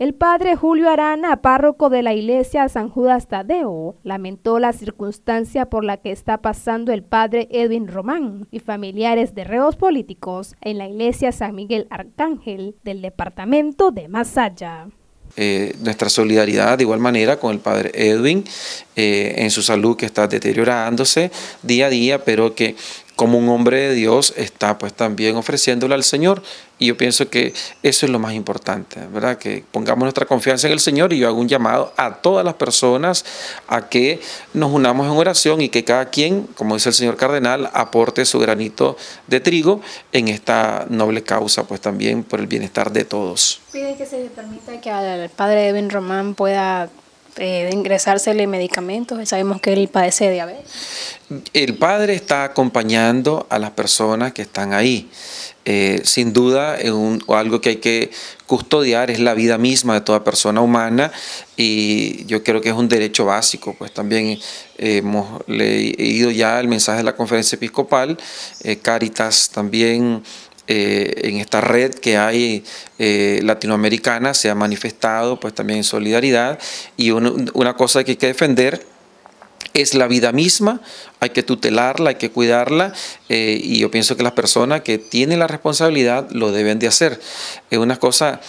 El padre Julio Arana, párroco de la iglesia San Judas Tadeo, lamentó la circunstancia por la que está pasando el padre Edwin Román y familiares de reos políticos en la iglesia San Miguel Arcángel del departamento de Masaya. Eh, nuestra solidaridad de igual manera con el padre Edwin eh, en su salud que está deteriorándose día a día, pero que como un hombre de Dios está pues también ofreciéndole al Señor. Y yo pienso que eso es lo más importante, ¿verdad? Que pongamos nuestra confianza en el Señor y yo hago un llamado a todas las personas a que nos unamos en oración y que cada quien, como dice el señor cardenal, aporte su granito de trigo en esta noble causa, pues también por el bienestar de todos. Pide que se le permita que al padre Ben Román pueda eh, de ingresársele medicamentos, sabemos que él padece de diabetes. El padre está acompañando a las personas que están ahí. Eh, sin duda, un, algo que hay que custodiar es la vida misma de toda persona humana y yo creo que es un derecho básico. Pues también eh, hemos leído ya el mensaje de la conferencia episcopal, Caritas también eh, en esta red que hay eh, latinoamericana se ha manifestado pues también en solidaridad y una cosa que hay que defender es la vida misma, hay que tutelarla, hay que cuidarla eh, y yo pienso que las personas que tienen la responsabilidad lo deben de hacer. Es una cosa,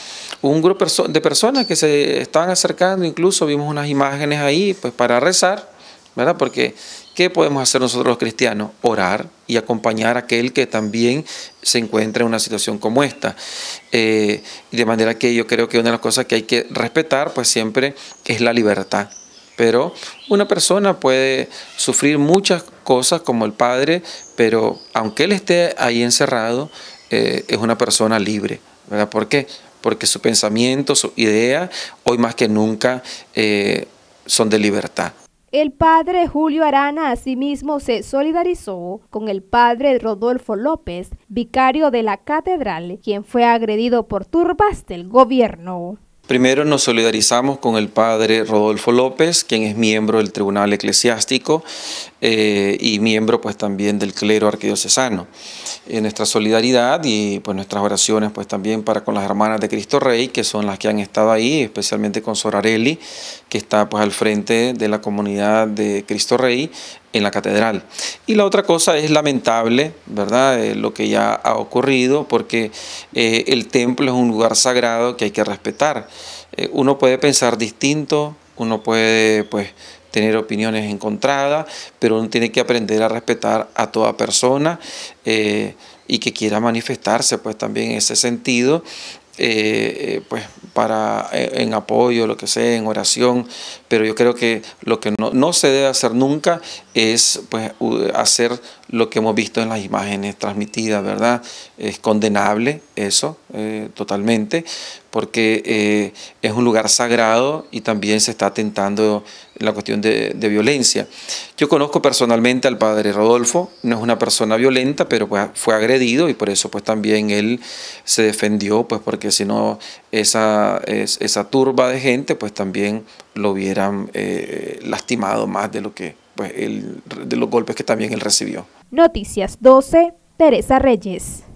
un grupo de personas que se estaban acercando, incluso vimos unas imágenes ahí pues para rezar, ¿verdad? Porque ¿Qué podemos hacer nosotros los cristianos? Orar y acompañar a aquel que también se encuentra en una situación como esta. Eh, de manera que yo creo que una de las cosas que hay que respetar, pues siempre es la libertad. Pero una persona puede sufrir muchas cosas como el padre, pero aunque él esté ahí encerrado, eh, es una persona libre. ¿Por qué? Porque su pensamiento, su idea, hoy más que nunca, eh, son de libertad. El padre Julio Arana asimismo se solidarizó con el padre Rodolfo López, vicario de la catedral, quien fue agredido por turbas del gobierno. Primero nos solidarizamos con el padre Rodolfo López, quien es miembro del Tribunal Eclesiástico, eh, y miembro pues también del clero arquidiocesano. nuestra solidaridad y pues nuestras oraciones pues también para con las hermanas de Cristo Rey, que son las que han estado ahí, especialmente con Sorarelli, que está pues al frente de la comunidad de Cristo Rey en la catedral. Y la otra cosa es lamentable, ¿verdad? Eh, lo que ya ha ocurrido, porque eh, el templo es un lugar sagrado que hay que respetar. uno puede pensar distinto, uno puede pues tener opiniones encontradas, pero uno tiene que aprender a respetar a toda persona eh, y que quiera manifestarse pues también en ese sentido eh, eh, pues para eh, en apoyo, lo que sea, en oración, pero yo creo que lo que no, se debe hacer nunca es pues hacer lo que hemos visto en las imágenes transmitidas, ¿verdad? Es condenable eso totalmente, porque es un lugar sagrado y también se está atentando la cuestión de, violencia. Yo conozco personalmente al padre Rodolfo, no es una persona violenta, pero pues fue agredido y por eso pues también él se defendió, pues porque si no esa, esa turba de gente pues también lo hubieran eh, lastimado más de lo que pues de los golpes que también él recibió. Noticias 12, Teresa Reyes.